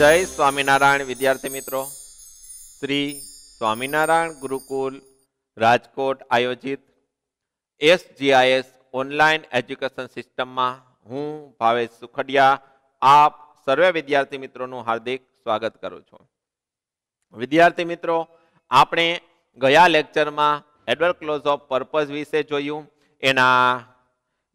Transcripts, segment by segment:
જય સ્વામિનારાયણ વિદ્યાર્થી મિત્રો શ્રી સ્વામિનારાયણ ગુરુકુલ રાજકોટ આયોજિત એસજીઆઈએસ ઓનલાઈન એજ્યુકેશન સિસ્ટમમાં હું ભાવેશ સુખડિયા આપ સર્વે વિદ્યાર્થી મિત્રોનું હાર્દિક સ્વાગત કરું છું વિદ્યાર્થી મિત્રો આપણે ગયા લેક્ચરમાં એડવર્ડ ક્લોઝ ઓફ પર્પઝ વિશે જોયું એના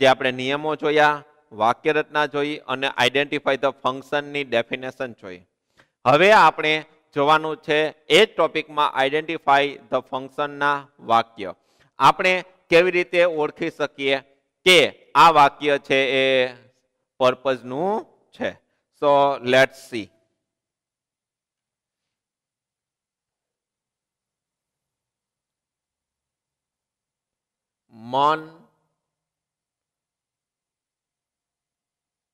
જે આપણે નિયમો જોયા વાક્યરચના જોઈ અને આઈડેન્ટિફાઈ ધ ફંક્શનની ડેફિનેશન જોઈ હવે આપણે જોવાનું છે એ જ ટોપિકમાં આઈડેન્ટિફાઈ ધ ફંક્શનના વાક્ય આપણે કેવી રીતે ઓળખી શકીએ કે આ વાક્ય છે એ પર્પઝનું છે સો લેટ સી મન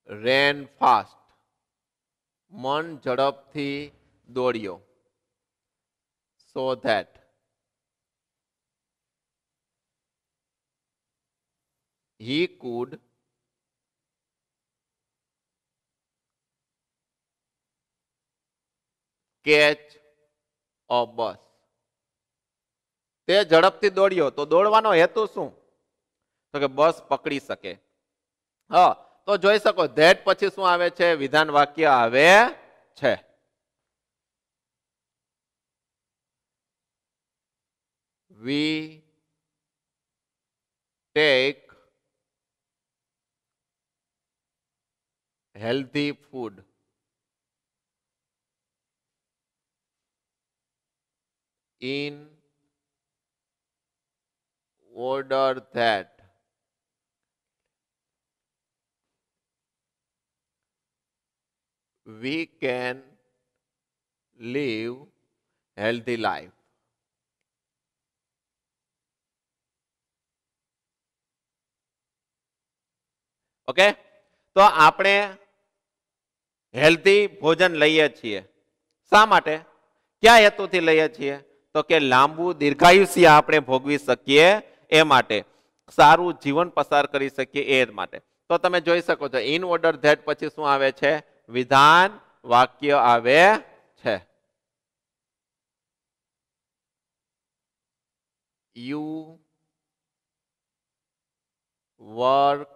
રેન ફાસ્ટ મન ઝડપથી દોડ્યો so that he could catch a bus તે ઝડપથી દોડ્યો તો દોડવાનો હેતુ શું તો કે બસ પકડી શકે હા તો જોઈ શકો ધેટ પછી શું આવે છે વિધાન વાક્ય આવે છે we take healthy food in order that we can live healthy life. Okay તો આપણે હેલ્ધી ભોજન લઈએ છીએ શા માટે કયા હેતુથી લઈએ છીએ તો કે લાંબુ દીર્ઘાયુષ્ય આપણે ભોગવી શકીએ એ માટે સારું જીવન પસાર કરી શકીએ એ માટે તો તમે જોઈ શકો છો ઇન ઓર્ડર ધેટ પછી શું આવે છે વિધાન વાક્ય આવે છે you work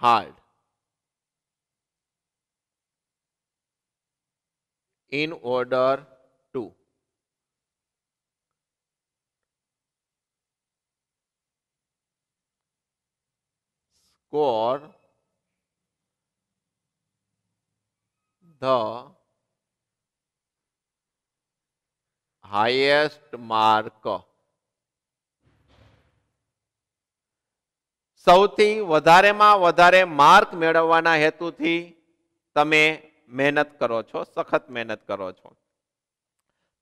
hard in order to score the highest mark સૌથી વધારેમાં વધારે માર્ક મેળવવાના હેતુથી તમે મહેનત કરો છો સખત મહેનત કરો છો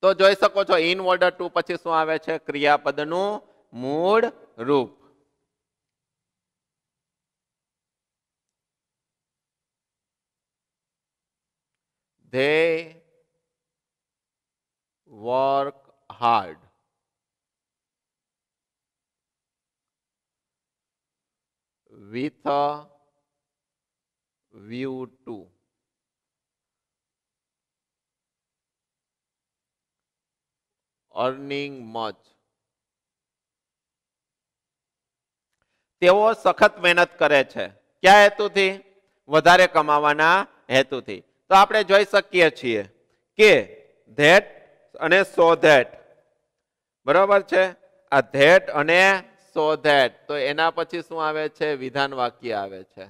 તો જોઈ શકો છો ઇન ઓર્ડર ટુ પછી શું આવે છે ક્રિયાપદનું મૂળ રૂપ They work hard. with a view to earning much તેઓ સખત મહેનત કરે છે કયા હેતુથી વધારે કમાવાના હેતુથી તો આપણે જોઈ શકીએ છીએ કે ધેટ અને સો ધેટ બરાબર છે આ ધેટ અને સો ધેટ તો એના પછી શું આવે છે વિધાન વાક્ય આવે છે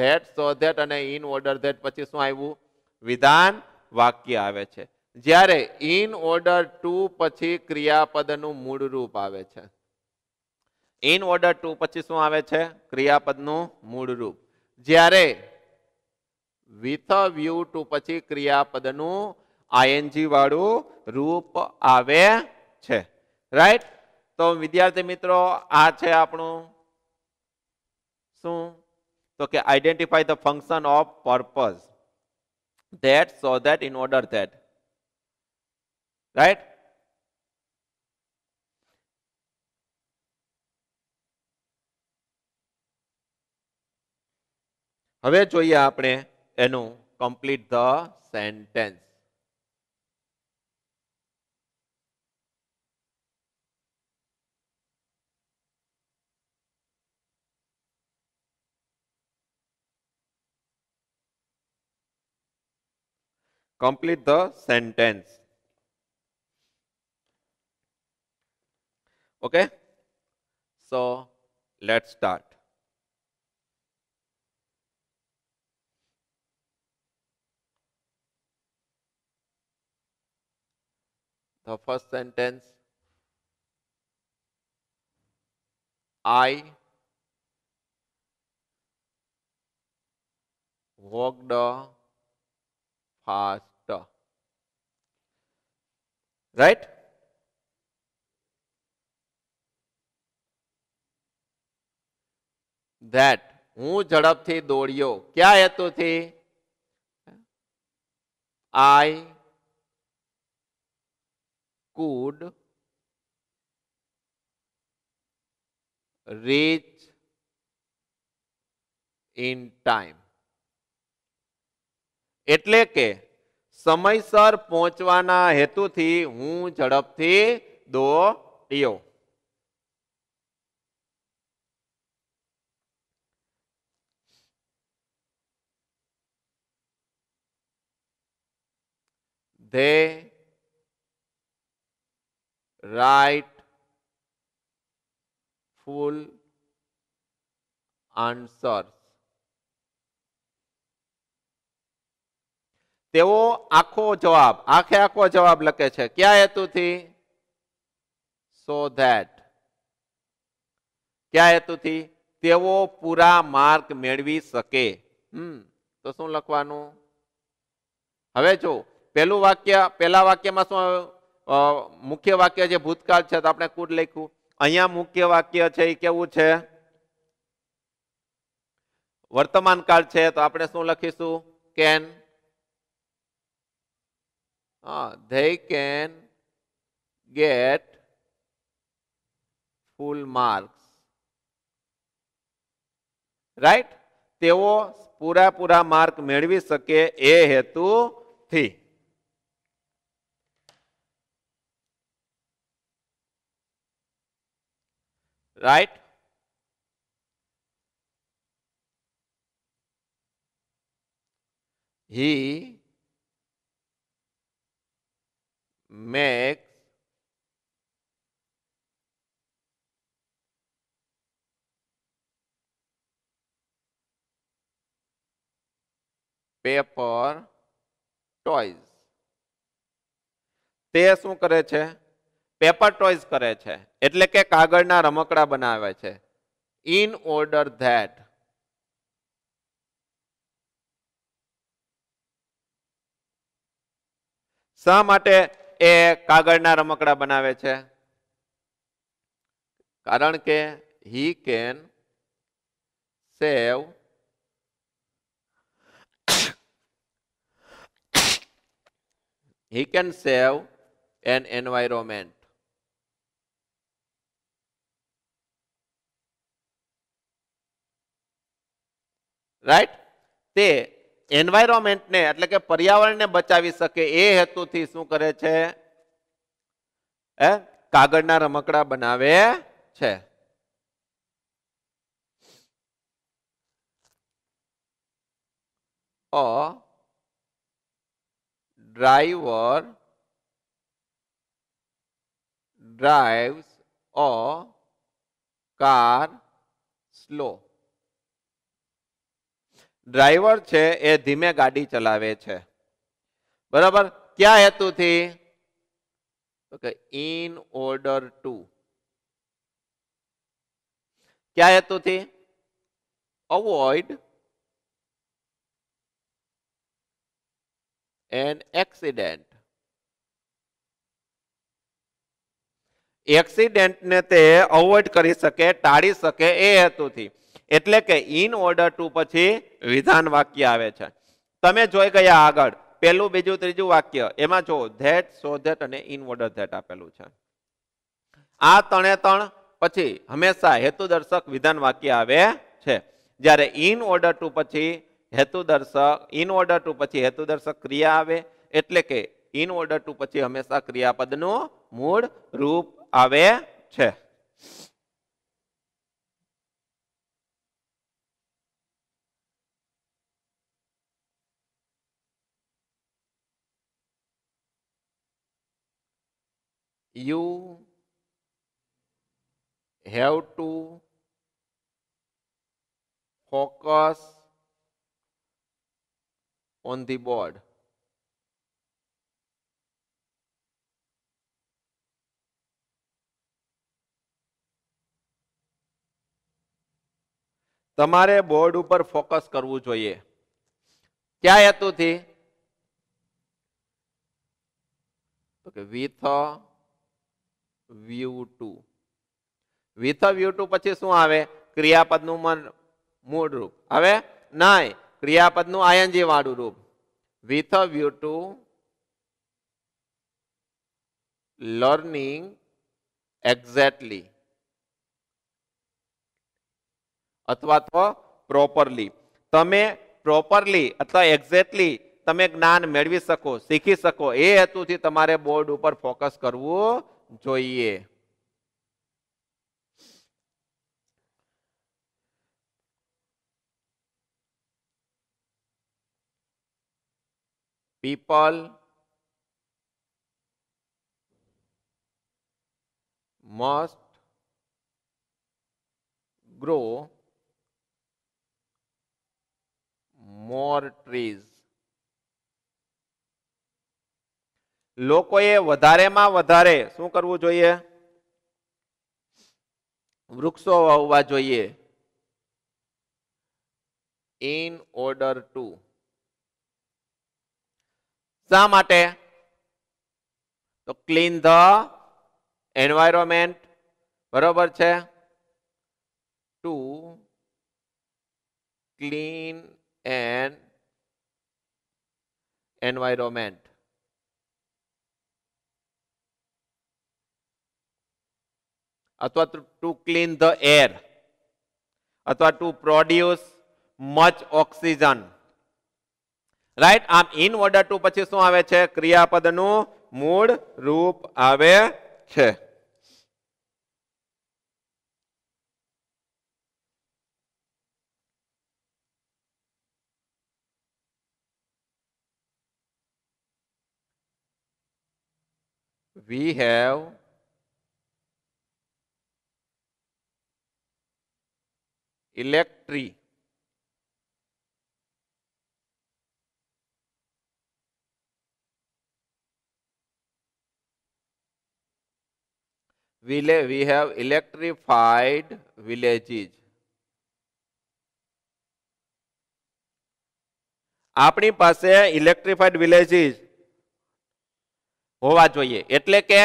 ધેટ સો ધેટ અને ઇન ઓર્ડર ધેટ પછી શું આવ્યું વિધાન વાક્ય આવે છે જ્યારે ઇન ઓર્ડર ટુ પછી ક્રિયાપદનું મૂળ રૂપ આવે છે ઇન ઓર્ડર ટુ પછી શું આવે છે ક્રિયાપદનું મૂળ રૂપ જ્યારે વિથ વ્યુ ટુ પછી ક્રિયાપદનું આઈએનજી વાળું રૂપ આવે છે રાઈટ તો વિદ્યાર્થી મિત્રો આ છે આપણું શું તો કે identify the function of purpose that so that in order that right હવે જોઈએ આપણે you know, complete the sentence. complete the sentence. Okay, so let's start. the first sentence I walked fast. Right? That હું ઝડપથી દોડ્યો ક્યાં હેતુથી આઈ could reach in time એટલે કે સમયસર પહોંચવાના હેતુથી હું ઝડપથી દોડ્યો they right full answers તેઓ આખો જવાબ આખે આખો જવાબ લખે છે કયા હેતુથી સો ધેટ કયા હેતુથી તેઓ પૂરા માર્ક મેળવી શકે હમ તો શું લખવાનું હવે જો પહેલું વાક્ય પહેલા વાક્યમાં શું આવ્યું મુખ્ય વાક્ય જે ભૂતકાળ છે તો આપણે કુડ લખ્યું અહીંયા મુખ્ય વાક્ય છે એ કેવું છે વર્તમાન કાળ છે તો આપણે શું લખીશું can they can get full marks right તેઓ પૂરાપૂરા માર્ક મેળવી શકે એ હેતુથી right? He makes paper toys તે શું કરે છે પેપર ટોયઝ કરે છે એટલે કે કાગળના રમકડા બનાવે છે ઇન ઓર્ડર ધેટ શા માટે એ કાગળના રમકડા બનાવે છે કારણ કે he can save he can save an environment right તે એન્વાયરોમેન્ટને એટલે કે પર્યાવરણને બચાવી શકે એ હેતુથી શું કરે છે હે કાગળના રમકડા બનાવે છે a driver drives a car slow driver છે એ ધીમે ગાડી ચલાવે છે બરાબર ક્યાં હેતુથી તો ઇન ઓર્ડર ટુ ક્યાં હેતુથી અવોઇડ એન એક્સિડેન્ટ એક્સિડેન્ટને તે અવોઇડ કરી શકે ટાળી શકે એ હેતુથી એટલે કે ઇન ઓર્ડર ટુ પછી વિધાન વાક્ય આવે છે તમે જોઈ ગયા આગળ પહેલું બીજું ત્રીજું વાક્ય એમાં જો ધેટ સો ધેટ અને ઇન ઓર્ડર ધેટ આપેલું છે આ ત્રણે ત્રણ પછી હંમેશા હેતુદર્શક વિધાન વાક્ય આવે છે જ્યારે ઇન ઓર્ડર ટુ પછી હેતુદર્શક ઇન ઓર્ડર ટુ પછી હેતુદર્શક ક્રિયા આવે એટલે કે ઇન ઓર્ડર ટુ પછી હંમેશા ક્રિયાપદનું મૂળ રૂપ આવે છે you have to focus on the board તમારે બોર્ડ ઉપર ફોકસ કરવું જોઈએ ક્યાં હેતુથી with view to with view to પછી શું આવે ક્રિયાપદનું મન મૂળ રૂપ હવે નાય ક્રિયાપદનું આયનજી વાળું રૂપ with view to learning exactly અથવા તો પ્રોપરલી તમે પ્રોપરલી અથવા એક્ઝેક્ટલી તમે જ્ઞાન મેળવી શકો શીખી શકો એ હેતુથી તમારે બોર્ડ ઉપર ફોકસ કરવું જોઈએ people must grow more trees લોકોએ વધારેમાં વધારે શું કરવું જોઈએ વૃક્ષો વાવવા જોઈએ ઇન ઓર્ડર ટુ શા માટે તો ક્લીન ધ એન્વાયરમેન્ટ બરોબર છે ટુ ક્લીન એન્ડ એન્વાયરોમેન્ટ અથવા તો ટુ ક્લીન ધ એર અથવા to produce much oxygen right આમ ઇન ઓર્ડર ટુ પછી શું આવે છે ક્રિયાપદનું મૂળ રૂપ આવે છે વી હેવ इलेक्ट्री विले वी हैव इलेक्ट्रीफाइड विलेजिज अपनी पास इलेक्ट्रीफाइड विलेजिज होवाइए के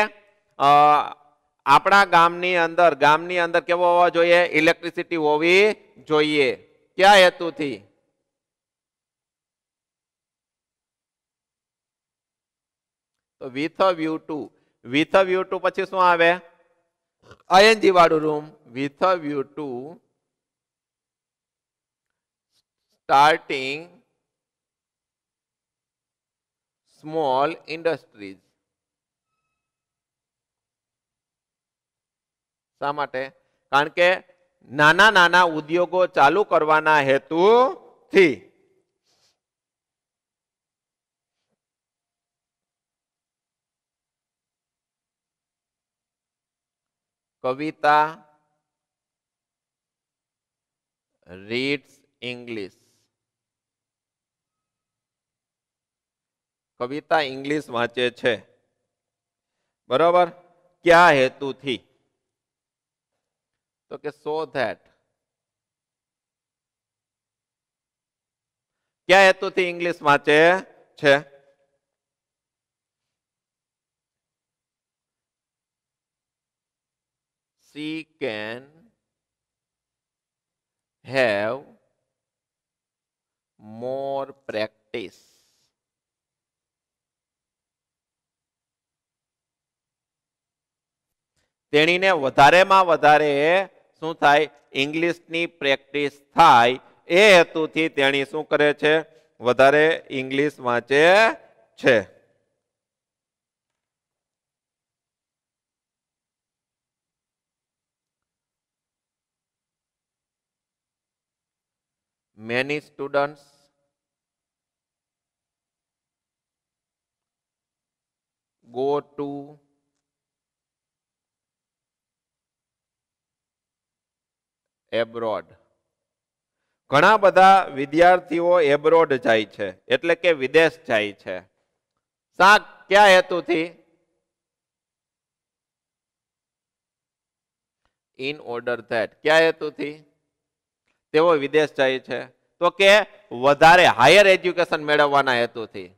આપણા ગામની અંદર ગામની અંદર કેવો હોવો જોઈએ ઇલેક્ટ્રિસિટી હોવી જોઈએ કયા હેતુથી તો with view to with view to પછી શું આવે આઈએનજી વાળું રૂમ with view to starting small industries શા માટે કારણ કે નાના નાના ઉદ્યોગો ચાલુ કરવાના હેતુથી Kavita reads English Kavita English વાંચે છે બરોબર ક્યાં હેતુથી તો કે સો ધેટ ક્યાં હેતુથી ઇંગ્લિશ વાંચે છે she can have more practice તેણીને વધારેમાં વધારે શું થાય ઇંગ્લિશની પ્રેક્ટિસ થાય એ હેતુથી તેણી શું કરે છે વધારે ઇંગ્લિશ વાંચે છે many students go to abroad ઘણા બધા વિદ્યાર્થીઓ એબ્રોડ જાય છે એટલે કે વિદેશ જાય છે શા કયા હેતુથી ઇન ઓર્ડર ધેટ કયા હેતુથી તેઓ વિદેશ જાય છે તો કે વધારે હાયર એજ્યુકેશન મેળવવાના હેતુથી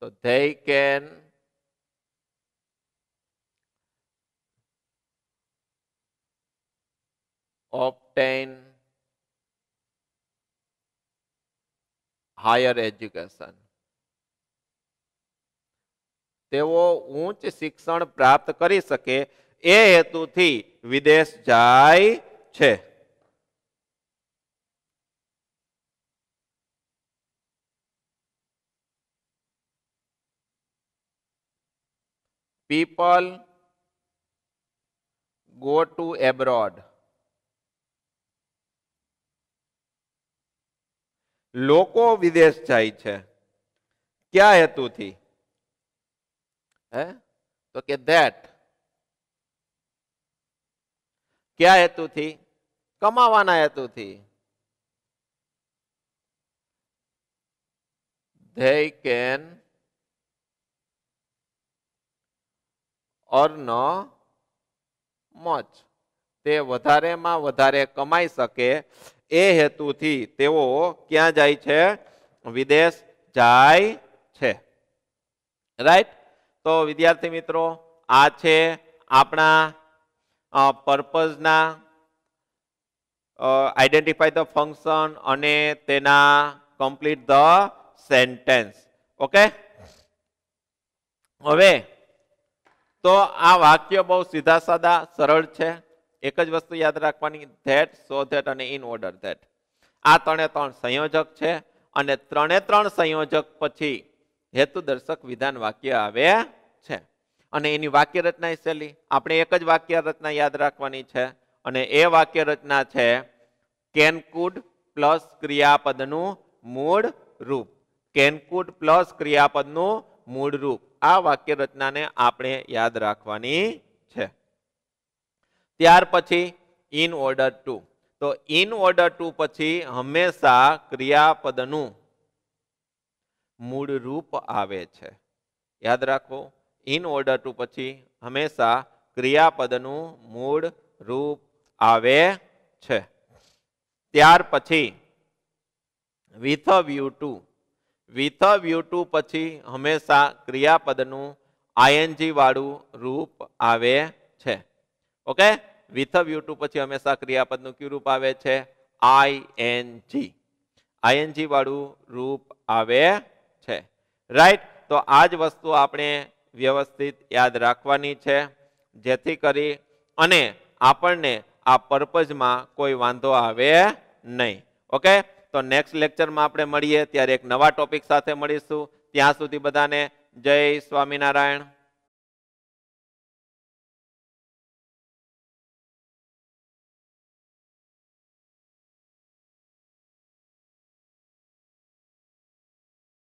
તો they can obtain higher education उच्च शिक्षण प्राप्त कर सके ए हेतु थी विदेश जाए पीपल गो टू एब्रॉड લોકો વિદેશ જાય છે કયા હેતુથી હે તો કે ધેટ કયા હેતુથી કમાવાના હેતુથી ધેય કેન અર્ન મચ તે વધારેમાં વધારે કમાઈ શકે એ હેતુથી તેઓ ક્યાં જાય છે વિદેશ જાય છે રાઈટ તો વિદ્યાર્થી મિત્રો આ છે આપણા પર્પઝના આઈડેન્ટિફાય ધ ફંક્શન અને તેના કમ્પ્લીટ ધ સેન્ટેન્સ ઓકે હવે તો આ વાક્ય બહુ સીધા સાદા સરળ છે એક જ વસ્તુ યાદ રાખવાની ધેટ સો ધેટ અને ઇન ઓર્ડર ધેટ આ ત્રણે ત્રણ સંયોજક છે અને ત્રણે ત્રણ સંયોજક પછી હેતુદર્શક વિધાન વાક્ય આવે છે અને એની વાક્ય રચના શૈલી આપણે એક જ વાક્ય રચના યાદ રાખવાની છે અને એ વાક્ય રચના છે કેનકુડ પ્લસ ક્રિયાપદનું મૂળ રૂપ કેનકુડ પ્લસ ક્રિયાપદનું મૂળ રૂપ આ વાક્ય રચનાને આપણે યાદ રાખવાની છે ત્યાર પછી ઇન ઓર્ડર ટુ તો ઇન ઓર્ડર ટુ પછી હંમેશા ક્રિયાપદનું મૂળ રૂપ આવે છે યાદ રાખો ઇન ઓર્ડર ટુ પછી હંમેશા ક્રિયાપદનું મૂળ રૂપ આવે છે ત્યાર પછી with view to with view to પછી હંમેશા ક્રિયાપદનું આઈએનજી વાળું રૂપ આવે છે ઓકે વિથ વ્યુ ટુ પછી હંમેશા ક્રિયાપદનું કયું રૂપ આવે છે આઈ એન જી આઈએનજી વાળું રૂપ આવે છે રાઈટ તો આ જ વસ્તુ આપણે વ્યવસ્થિત યાદ રાખવાની છે જેથી કરી અને આપણને આ પર્પઝમાં કોઈ વાંધો આવે નહીં ઓકે તો નેક્સ્ટ લેક્ચરમાં આપણે મળીએ ત્યારે એક નવા ટોપિક સાથે મળીશું ત્યાં સુધી બધાને જય સ્વામિનારાયણ